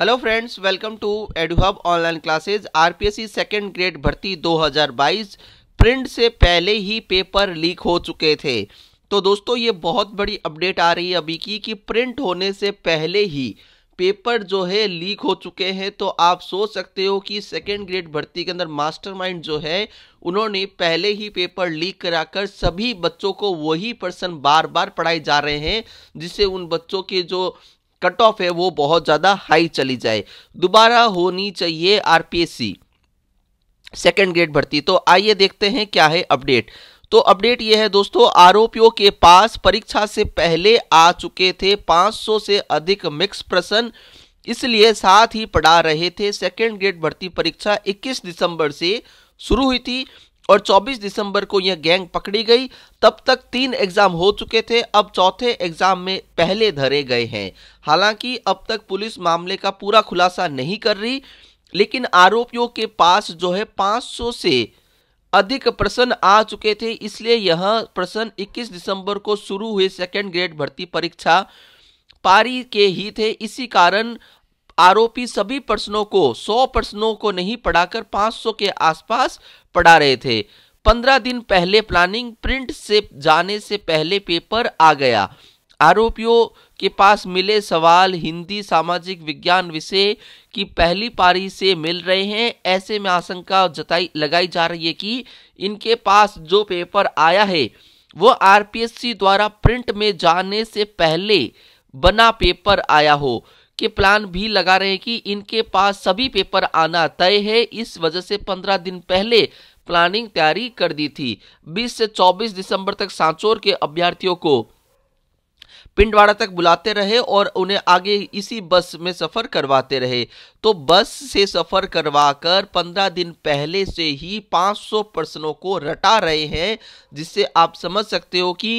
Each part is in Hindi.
hello friends welcome to Edhub online classes RPSC second grade भर्ती 2022 प्रिंट से पहले ही पेपर लीक हो चुके थे तो दोस्तों ये बहुत बड़ी अपडेट आ रही है अभी की कि प्रिंट होने से पहले ही पेपर जो है लीक हो चुके हैं तो आप सोच सकते हो कि सेकेंड ग्रेड भर्ती के अंदर मास्टरमाइंड जो है उन्होंने पहले ही पेपर लीक कराकर सभी बच्चों को वही पर्सन बार बार पढ़ाए जा रहे हैं जिससे उन बच्चों के जो कट ऑफ है वो बहुत ज़्यादा हाई चली जाए दोबारा होनी चाहिए आरपीएससी सेकेंड ग्रेड भर्ती तो आइए देखते हैं क्या है अपडेट तो अपडेट यह है दोस्तों आरोपियों के पास परीक्षा से पहले आ चुके थे 500 से अधिक मिक्स प्रश्न इसलिए साथ ही पढ़ा रहे थे सेकेंड ग्रेड भर्ती परीक्षा 21 दिसंबर से शुरू हुई थी और 24 दिसंबर को यह गैंग पकड़ी गई तब तक तीन एग्जाम हो चुके थे अब चौथे एग्जाम में पहले धरे गए हैं हालांकि अब तक पुलिस मामले का पूरा खुलासा नहीं कर रही लेकिन आरोपियों के पास जो है 500 से अधिक प्रश्न आ चुके थे इसलिए यह प्रश्न 21 दिसंबर को शुरू हुए सेकेंड ग्रेड भर्ती परीक्षा पारी के ही थे इसी कारण आरोपी सभी प्रश्नों को 100 प्रश्नों को नहीं पढ़ाकर 500 के आसपास पढ़ा रहे थे 15 दिन पहले प्लानिंग प्रिंट से जाने से पहले पेपर आ गया आरोपियों के पास मिले सवाल हिंदी सामाजिक विज्ञान विषय की पहली पारी से मिल रहे हैं ऐसे में आशंका जताई लगाई जा रही है कि इनके पास जो पेपर आया है वो आरपीएससी द्वारा प्रिंट में जाने से पहले बना पेपर आया हो के प्लान भी लगा रहे हैं कि इनके पास सभी पेपर आना तय है इस वजह से पंद्रह दिन पहले प्लानिंग तैयारी कर दी थी 20 से 24 दिसंबर तक सांचोर के अभ्यर्थियों को पिंडवाड़ा तक बुलाते रहे और उन्हें आगे इसी बस में सफ़र करवाते रहे तो बस से सफ़र करवाकर पंद्रह दिन पहले से ही 500 पर्सनों को रटा रहे हैं जिससे आप समझ सकते हो कि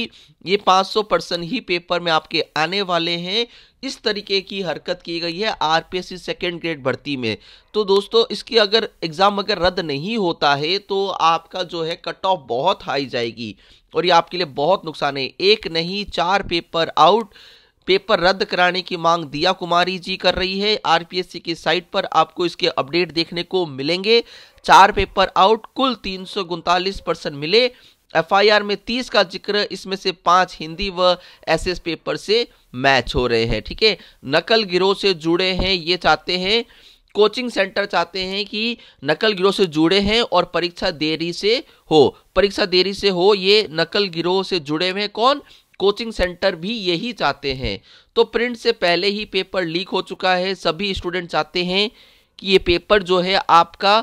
ये 500 पर्सन ही पेपर में आपके आने वाले हैं इस तरीके की हरकत की गई है आर सी सेकेंड ग्रेड भर्ती में तो दोस्तों इसकी अगर एग्ज़ाम अगर रद्द नहीं होता है तो आपका जो है कट ऑफ बहुत हाई जाएगी और ये आपके लिए बहुत नुकसान है एक नहीं चार पेपर आउट पेपर रद्द कराने की मांग दिया कुमारी जी कर रही है सी की साइट पर आपको इसके अपडेट देखने को मिलेंगे चार पेपर आउट कुल तीन परसेंट मिले एफआईआर में तीस का जिक्र इसमें से पांच हिंदी व एसएस पेपर से मैच हो रहे हैं ठीक है नकल गिरोह से जुड़े हैं ये चाहते हैं कोचिंग सेंटर चाहते हैं कि नकल गिरोह से जुड़े हैं और परीक्षा देरी से हो परीक्षा देरी से हो ये नकल गिरोह से जुड़े हुए हैं कौन कोचिंग सेंटर भी यही चाहते हैं तो प्रिंट से पहले ही पेपर लीक हो चुका है सभी स्टूडेंट चाहते हैं कि ये पेपर जो है आपका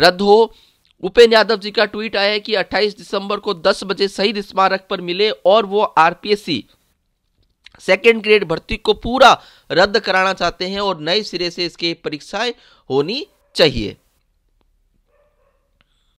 रद्द हो उपेन यादव जी का ट्वीट आया है कि 28 दिसंबर को 10 बजे शहीद स्मारक पर मिले और वो आरपीएससी सेकेंड ग्रेड भर्ती को पूरा रद्द कराना चाहते हैं और नए सिरे से इसके परीक्षाएं होनी चाहिए